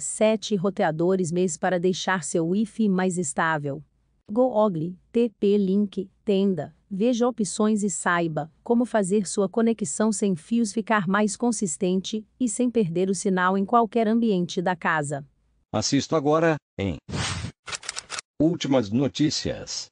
7 roteadores mês para deixar seu Wi-Fi mais estável. Googly, TP-Link, Tenda. Veja opções e saiba como fazer sua conexão sem fios ficar mais consistente e sem perder o sinal em qualquer ambiente da casa. Assisto agora em Últimas notícias.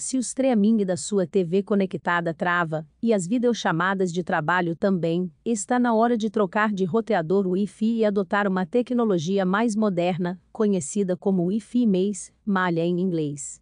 Se o streaming da sua TV conectada trava, e as videochamadas de trabalho também, está na hora de trocar de roteador Wi-Fi e adotar uma tecnologia mais moderna, conhecida como Wi-Fi Mês, malha em inglês.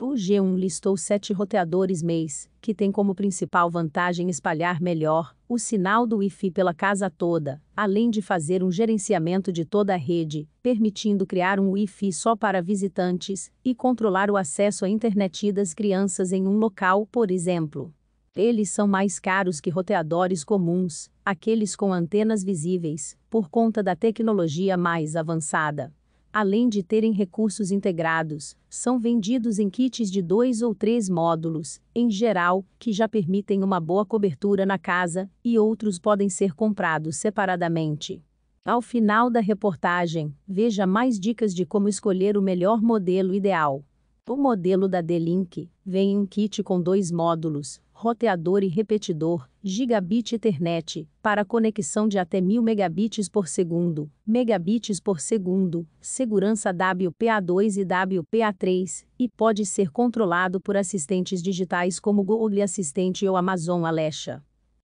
O G1 listou sete roteadores mês, que tem como principal vantagem espalhar melhor o sinal do Wi-Fi pela casa toda, além de fazer um gerenciamento de toda a rede, permitindo criar um Wi-Fi só para visitantes e controlar o acesso à internet das crianças em um local, por exemplo. Eles são mais caros que roteadores comuns, aqueles com antenas visíveis, por conta da tecnologia mais avançada além de terem recursos integrados, são vendidos em kits de dois ou três módulos, em geral, que já permitem uma boa cobertura na casa, e outros podem ser comprados separadamente. Ao final da reportagem, veja mais dicas de como escolher o melhor modelo ideal. O modelo da D-Link vem em kit com dois módulos, roteador e repetidor, gigabit Ethernet, para conexão de até 1000 megabits por segundo, megabits por segundo, segurança WPA2 e WPA3, e pode ser controlado por assistentes digitais como Google Assistente ou Amazon Alexa.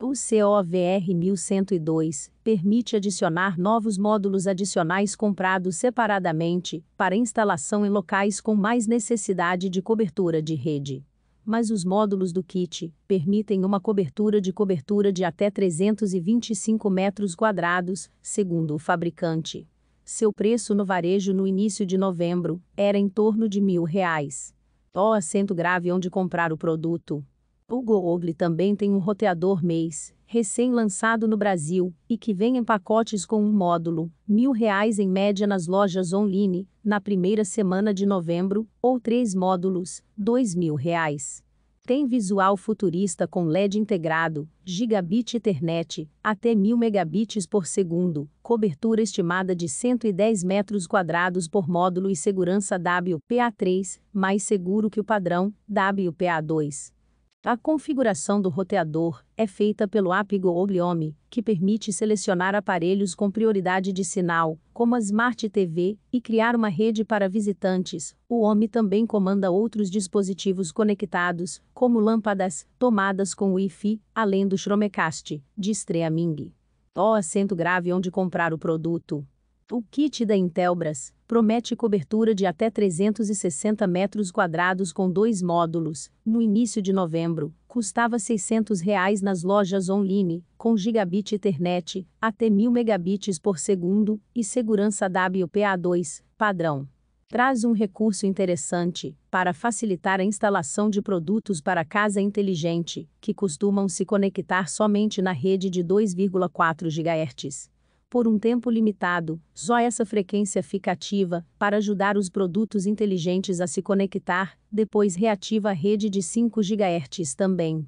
O COVR 1102 permite adicionar novos módulos adicionais comprados separadamente para instalação em locais com mais necessidade de cobertura de rede mas os módulos do kit permitem uma cobertura de cobertura de até 325 metros quadrados, segundo o fabricante. Seu preço no varejo no início de novembro era em torno de mil reais. Ó oh, grave onde comprar o produto. O Google também tem um roteador mês, recém-lançado no Brasil, e que vem em pacotes com um módulo, mil reais em média nas lojas online, na primeira semana de novembro, ou três módulos, dois mil reais. Tem visual futurista com LED integrado, gigabit Ethernet, até 1000 megabits por segundo, cobertura estimada de 110 metros quadrados por módulo e segurança WPA3, mais seguro que o padrão WPA2. A configuração do roteador é feita pelo Google Home, que permite selecionar aparelhos com prioridade de sinal, como a Smart TV, e criar uma rede para visitantes. O OMI também comanda outros dispositivos conectados, como lâmpadas, tomadas com Wi-Fi, além do Chromecast, de streaming. O assento grave onde comprar o produto. O kit da Intelbras, promete cobertura de até 360 metros quadrados com dois módulos. No início de novembro, custava R$ 600 reais nas lojas online, com gigabit Ethernet, até 1.000 megabits por segundo, e segurança WPA2, padrão traz um recurso interessante para facilitar a instalação de produtos para casa inteligente, que costumam se conectar somente na rede de 2,4 GHz por um tempo limitado, só essa frequência fica ativa, para ajudar os produtos inteligentes a se conectar, depois reativa a rede de 5 GHz também.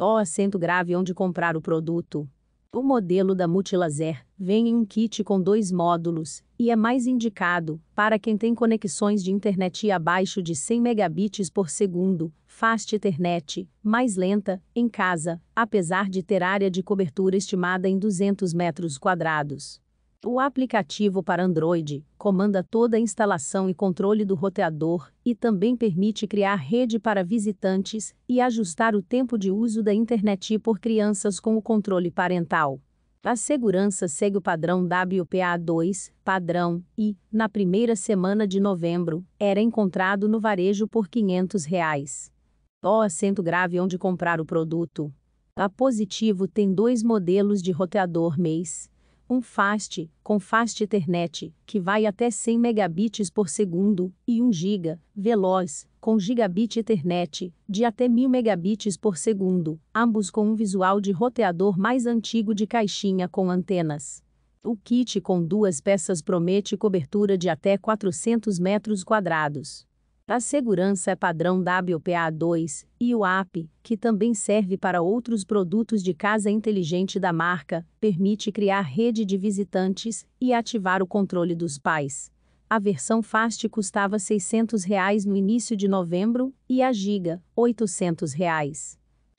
O acento grave onde comprar o produto. O modelo da Multilaser Vem em um kit com dois módulos, e é mais indicado para quem tem conexões de internet abaixo de 100 megabits por segundo, fast internet, mais lenta, em casa, apesar de ter área de cobertura estimada em 200 metros quadrados. O aplicativo para Android comanda toda a instalação e controle do roteador e também permite criar rede para visitantes e ajustar o tempo de uso da internet por crianças com o controle parental. A segurança segue o padrão WPA2, padrão, e, na primeira semana de novembro, era encontrado no varejo por R$ 500. Reais. O assento grave onde comprar o produto. A positivo tem dois modelos de roteador mês, um FAST, com FAST Ethernet, que vai até 100 megabits por segundo, e um Giga veloz, com gigabit Ethernet, de até 1000 megabits por segundo, ambos com um visual de roteador mais antigo de caixinha com antenas. O kit com duas peças promete cobertura de até 400 metros quadrados. A segurança é padrão WPA2 e o AP, que também serve para outros produtos de casa inteligente da marca, permite criar rede de visitantes e ativar o controle dos pais. A versão Fast custava R$ 600 reais no início de novembro e a Giga, R$ 800.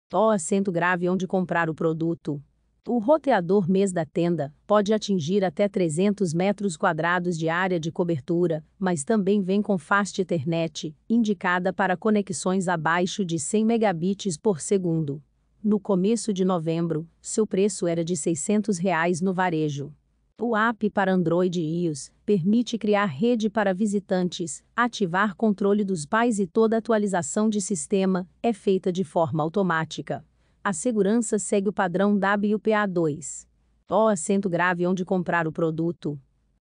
Tó assento grave onde comprar o produto. O roteador mês da tenda pode atingir até 300 metros quadrados de área de cobertura, mas também vem com Fast Ethernet, indicada para conexões abaixo de 100 megabits por segundo. No começo de novembro, seu preço era de R$ 600 reais no varejo. O app para Android e iOS permite criar rede para visitantes, ativar controle dos pais e toda atualização de sistema é feita de forma automática a segurança segue o padrão WPA2. O assento grave onde comprar o produto.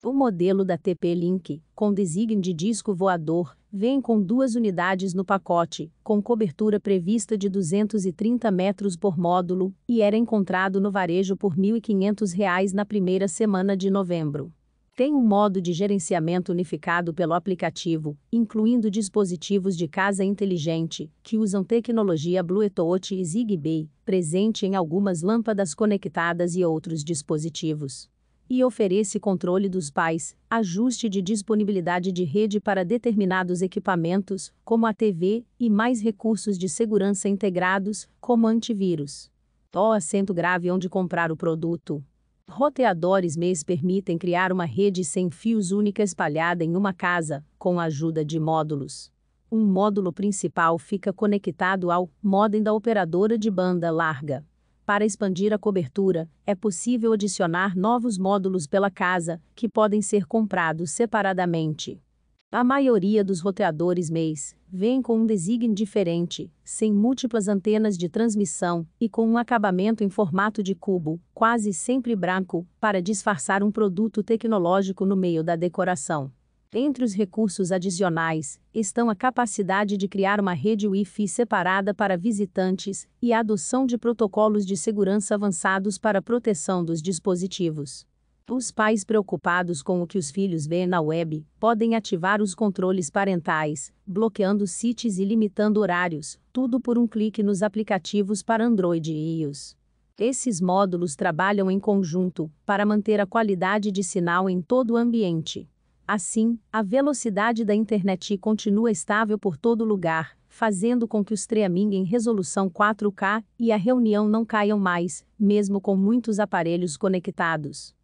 O modelo da TP-Link, com design de disco voador, vem com duas unidades no pacote, com cobertura prevista de 230 metros por módulo, e era encontrado no varejo por R$ 1.500 na primeira semana de novembro. Tem um modo de gerenciamento unificado pelo aplicativo, incluindo dispositivos de casa inteligente, que usam tecnologia Bluetooth e Zigbee, presente em algumas lâmpadas conectadas e outros dispositivos. E oferece controle dos pais, ajuste de disponibilidade de rede para determinados equipamentos, como a TV, e mais recursos de segurança integrados, como antivírus. Tó assento grave onde comprar o produto roteadores MEIs permitem criar uma rede sem fios única espalhada em uma casa, com a ajuda de módulos. Um módulo principal fica conectado ao modem da operadora de banda larga. Para expandir a cobertura, é possível adicionar novos módulos pela casa, que podem ser comprados separadamente. A maioria dos roteadores MEIs vem com um design diferente, sem múltiplas antenas de transmissão e com um acabamento em formato de cubo, quase sempre branco, para disfarçar um produto tecnológico no meio da decoração. Entre os recursos adicionais estão a capacidade de criar uma rede Wi-Fi separada para visitantes e a adoção de protocolos de segurança avançados para proteção dos dispositivos. Os pais preocupados com o que os filhos veem na web podem ativar os controles parentais, bloqueando sites e limitando horários, tudo por um clique nos aplicativos para Android e iOS. Esses módulos trabalham em conjunto para manter a qualidade de sinal em todo o ambiente. Assim, a velocidade da internet continua estável por todo lugar, fazendo com que os streaming em resolução 4K e a reunião não caiam mais, mesmo com muitos aparelhos conectados.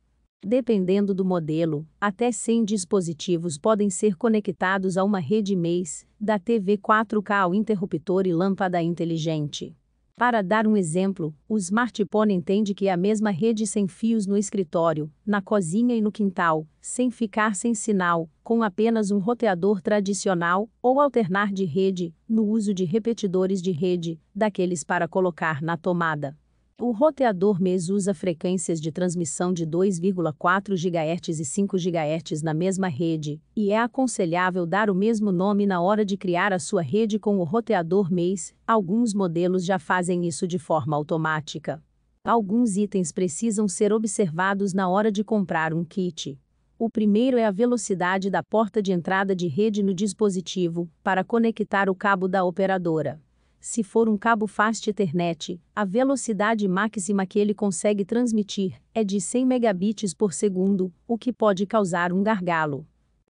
Dependendo do modelo, até 100 dispositivos podem ser conectados a uma rede MEIS, da TV 4K ao interruptor e lâmpada inteligente. Para dar um exemplo, o smartphone entende que é a mesma rede sem fios no escritório, na cozinha e no quintal, sem ficar sem sinal, com apenas um roteador tradicional, ou alternar de rede, no uso de repetidores de rede, daqueles para colocar na tomada. O roteador MES usa frequências de transmissão de 2,4 GHz e 5 GHz na mesma rede, e é aconselhável dar o mesmo nome na hora de criar a sua rede com o roteador MES. Alguns modelos já fazem isso de forma automática. Alguns itens precisam ser observados na hora de comprar um kit. O primeiro é a velocidade da porta de entrada de rede no dispositivo, para conectar o cabo da operadora se for um cabo Fast Ethernet, a velocidade máxima que ele consegue transmitir é de 100 megabits por segundo, o que pode causar um gargalo.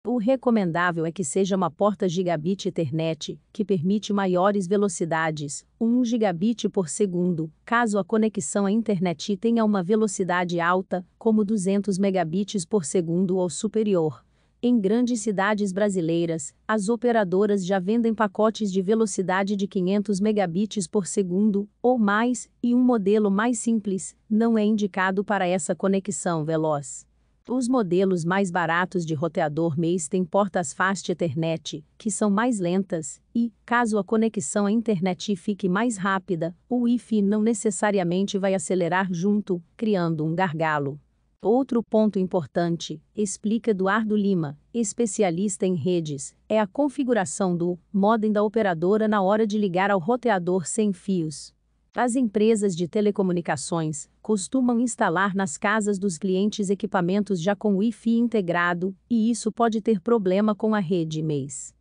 O recomendável é que seja uma porta gigabit Ethernet, que permite maiores velocidades, 1 gigabit por segundo, caso a conexão à internet tenha uma velocidade alta, como 200 megabits por segundo ou superior. Em grandes cidades brasileiras, as operadoras já vendem pacotes de velocidade de 500 megabits por segundo ou mais, e um modelo mais simples não é indicado para essa conexão veloz. Os modelos mais baratos de roteador mês têm portas Fast Ethernet, que são mais lentas, e, caso a conexão à internet fique mais rápida, o Wi-Fi não necessariamente vai acelerar junto, criando um gargalo. Outro ponto importante, explica Eduardo Lima, especialista em redes, é a configuração do modem da operadora na hora de ligar ao roteador sem fios. As empresas de telecomunicações costumam instalar nas casas dos clientes equipamentos já com Wi-Fi integrado, e isso pode ter problema com a rede MEIS.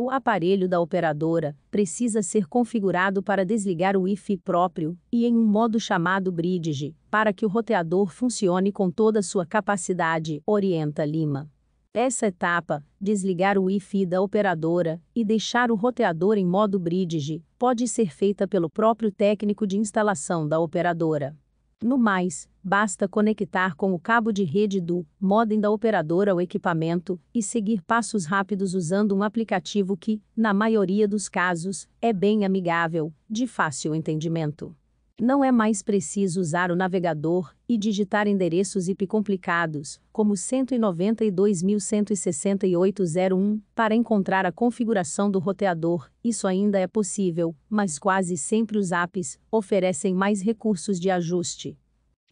O aparelho da operadora precisa ser configurado para desligar o Wi-Fi próprio e em um modo chamado bridge, para que o roteador funcione com toda sua capacidade, orienta Lima. Essa etapa, desligar o Wi-Fi da operadora e deixar o roteador em modo bridge, pode ser feita pelo próprio técnico de instalação da operadora. No mais, basta conectar com o cabo de rede do modem da operadora ao equipamento e seguir passos rápidos usando um aplicativo que, na maioria dos casos, é bem amigável, de fácil entendimento. Não é mais preciso usar o navegador e digitar endereços IP complicados, como 192.168.01, para encontrar a configuração do roteador. Isso ainda é possível, mas quase sempre os apps oferecem mais recursos de ajuste.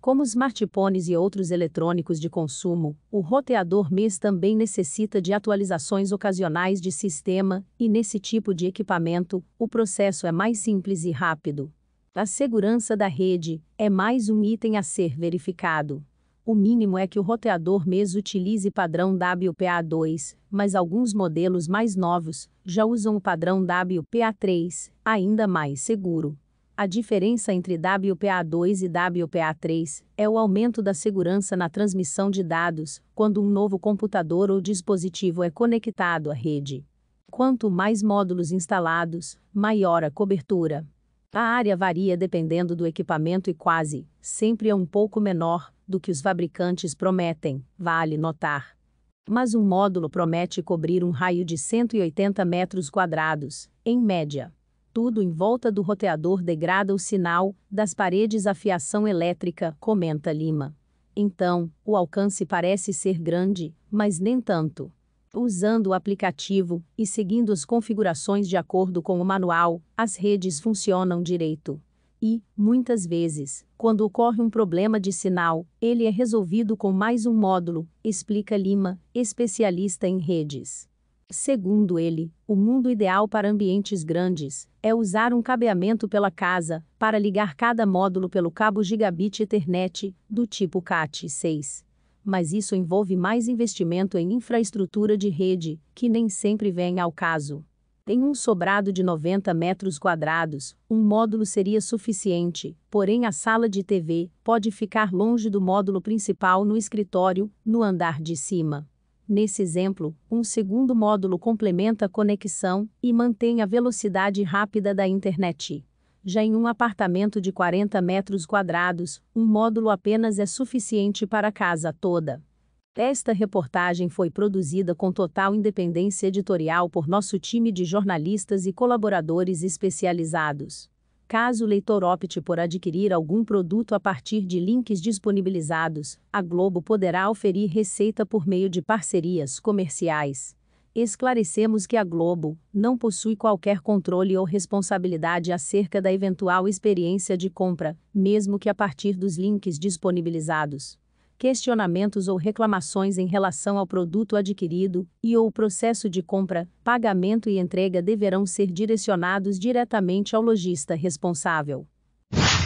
Como smartphones e outros eletrônicos de consumo, o roteador MES também necessita de atualizações ocasionais de sistema, e nesse tipo de equipamento, o processo é mais simples e rápido. A segurança da rede é mais um item a ser verificado. O mínimo é que o roteador MES utilize padrão WPA2, mas alguns modelos mais novos já usam o padrão WPA3, ainda mais seguro. A diferença entre WPA2 e WPA3 é o aumento da segurança na transmissão de dados quando um novo computador ou dispositivo é conectado à rede. Quanto mais módulos instalados, maior a cobertura. A área varia dependendo do equipamento e quase sempre é um pouco menor do que os fabricantes prometem, vale notar. Mas um módulo promete cobrir um raio de 180 metros quadrados, em média. Tudo em volta do roteador degrada o sinal das paredes à fiação elétrica, comenta Lima. Então, o alcance parece ser grande, mas nem tanto. Usando o aplicativo e seguindo as configurações de acordo com o manual, as redes funcionam direito. E, muitas vezes, quando ocorre um problema de sinal, ele é resolvido com mais um módulo, explica Lima, especialista em redes. Segundo ele, o mundo ideal para ambientes grandes é usar um cabeamento pela casa para ligar cada módulo pelo cabo gigabit Ethernet, do tipo CAT6 mas isso envolve mais investimento em infraestrutura de rede, que nem sempre vem ao caso. Em um sobrado de 90 metros quadrados, um módulo seria suficiente, porém a sala de TV pode ficar longe do módulo principal no escritório, no andar de cima. Nesse exemplo, um segundo módulo complementa a conexão e mantém a velocidade rápida da internet. Já em um apartamento de 40 metros quadrados, um módulo apenas é suficiente para a casa toda. Esta reportagem foi produzida com total independência editorial por nosso time de jornalistas e colaboradores especializados. Caso o leitor opte por adquirir algum produto a partir de links disponibilizados, a Globo poderá oferir receita por meio de parcerias comerciais esclarecemos que a Globo não possui qualquer controle ou responsabilidade acerca da eventual experiência de compra, mesmo que a partir dos links disponibilizados. Questionamentos ou reclamações em relação ao produto adquirido e ou processo de compra, pagamento e entrega deverão ser direcionados diretamente ao lojista responsável